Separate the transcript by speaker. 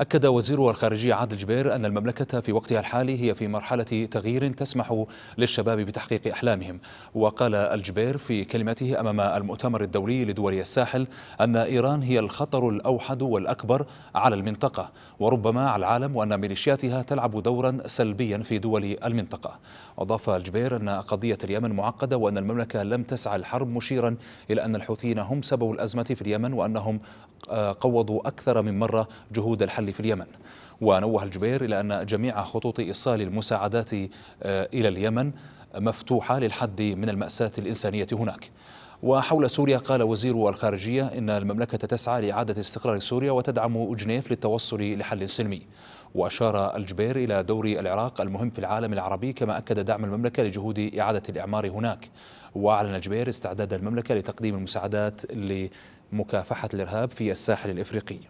Speaker 1: أكد وزير الخارجية عادل جبير أن المملكة في وقتها الحالي هي في مرحلة تغيير تسمح للشباب بتحقيق أحلامهم وقال الجبير في كلمته أمام المؤتمر الدولي لدول الساحل أن إيران هي الخطر الأوحد والأكبر على المنطقة وربما على العالم وأن ميليشياتها تلعب دورا سلبيا في دول المنطقة أضاف الجبير أن قضية اليمن معقدة وأن المملكة لم تسعى الحرب مشيرا إلى أن الحوثيين هم سبب الأزمة في اليمن وأنهم آه، قوضوا أكثر من مرة جهود الحل المحلي في اليمن ونوه الجبير إلى أن جميع خطوط إيصال المساعدات آه، إلى اليمن مفتوحة للحد من المأساة الإنسانية هناك وحول سوريا قال وزير الخارجية إن المملكة تسعى لإعادة استقرار سوريا وتدعم جنيف للتوصل لحل سلمي وأشار الجبير إلى دور العراق المهم في العالم العربي كما أكد دعم المملكة لجهود إعادة الإعمار هناك وأعلن الجبير استعداد المملكة لتقديم المساعدات لمكافحة الإرهاب في الساحل الإفريقي